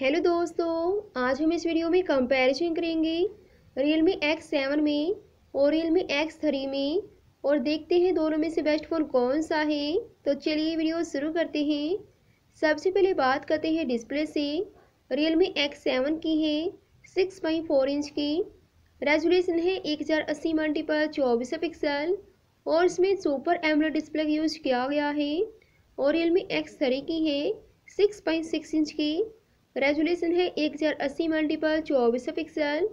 hello दोस्तों आज हम इस वीडियो में कंपैरिजन करेंगे रियल मी एक्स सेवन में और रियल मी एक्स थ्री में और देखते हैं दोनों में से बेस्ट फ़ोन कौन सा है तो चलिए वीडियो शुरू करते हैं सबसे पहले बात करते हैं डिस्प्ले से रियल मी एक्स सेवन की है सिक्स पॉइंट फोर इंच की रेजोल्यूशन है एक हज़ार अस्सी मल्टीपल चौबीस पिक्सल और इसमें सुपर एमरो डिस्प्ले यूज़ किया गया है और रियल मी एक्स थ्री की है सिक्स पॉइंट सिक्स इंच की रेजुलेशन है एक हज़ार अस्सी मल्टीपल चौबीस पिक्सल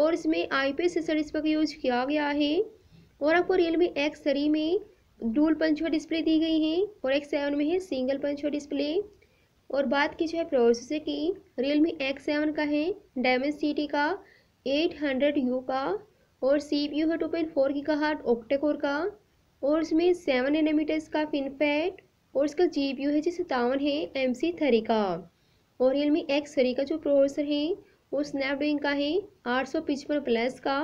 और इसमें आई पी सेसरीज का यूज किया गया है और आपको रियलमी एक्स थ्री में डूल पंचो डिस्प्ले दी गई है और एक्स सेवन में है सिंगल पंचो डिस्प्ले और बात की जाए प्रोसेसर की रियलमी एक्स सेवन का है सी सिटी का एट हंड्रेड यू का और सी पी यू है टू पॉइंट फोर की का हार्ट ऑक्टेकोर का और इसमें सेवन एनमीटर्स का पिनपैड और इसका जी पी यू है जो सतावन है एम सी थ्री का और रियलमी एक्स सीरी का जो प्रोसेसर है वो स्नैपड्रैगन का है आठ सौ पिचपन प्लस का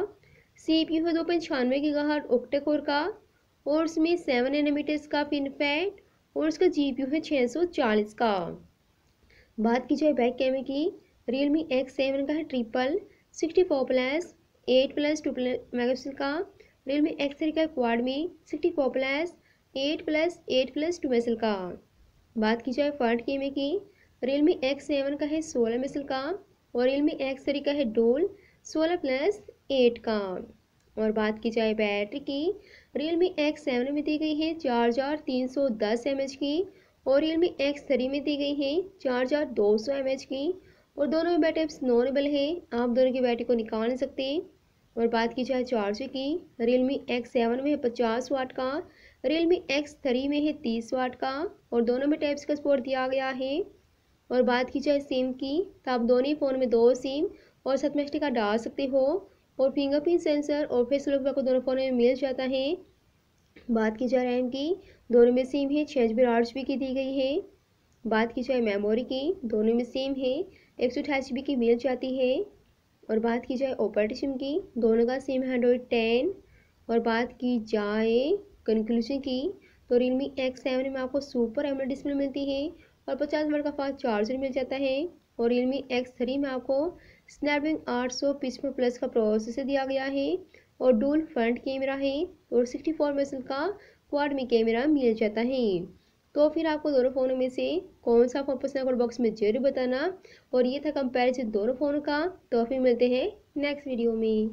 सी पी यू है दो पॉइंट छियानवे की गाहट ओक्टेकोर का और उसमें सेवन नैनोमीटर्स का फिनपैट और उसका जी पी यू है छः सौ चालीस का बात की जाए बैक कैमरे की रियल मी एक्स सेवन का है triple sixty four plus eight plus two plus megapixel का रियल मी एक्स थ्री का क्वाड में sixty four plus eight plus eight plus two megapixel का बात की जाए फ्रंट कैमरे की रियल मी एक्स सेवन का है सोलह मिसल का और रियल मी एक्स थ्री का है डोल सोलह प्लस एट का और बात की जाए बैटरी की रियल मी एक्स सेवन में दी गई है चार हज़ार तीन सौ दस एम एच की और रियल मी एक्स थ्री में दी गई है चार हज़ार दो सौ एम एच की और दोनों में बैटरी नॉर्मल है आप दोनों की बैटरी को निकाल नहीं सकते और बात की जाए चार्जर की रियल मी एक्स सेवन में है पचास वाट का रियल मी एक्स थ्री में है तीस वाट का और दोनों में टाइप्स का सपोर्ट दिया गया है और बात की जाए सिम की तो आप दोनों ही फ़ोन में दो सिम और सतम में का डाल सकते हो और फिंगरप्रिंट सेंसर और फेस लुक आपको दोनों फ़ोन में मिल जाता है बात की जाए रैम की दोनों में सिम है छः जी बी आठ जी बी की दी गई है बात की जाए मेमोरी की दोनों में सेम है एक सौ अठाईस जी बी की मिल जाती है और बात की जाए ऑपरेटिव सिम की दोनों का सिम है एंड्रॉयड टेन और बात की जाए कंक्लूजन की तो रियलमी एक्स सेवन में आपको सुपर एमोलेड डिस्प्ले मिलती है और पचास वाट का फास्ट चार्जर मिल जाता है और रियलमी एक्स थ्री में आपको स्नैपिंग आठ सौ पिचपन प्लस का प्रोसेसर दिया गया है और डूल फ्रंट कैमरा है और सिक्सटी फोर मेगन का क्वाड में कैमरा मिल जाता है तो फिर आपको दोनों फ़ोनों में से कौन सा फ़ोन पसंद है बॉक्स में जरूर बताना और ये था कंपेरिजन दोनों फ़ोनों का तो फिर मिलते हैं नेक्स्ट वीडियो में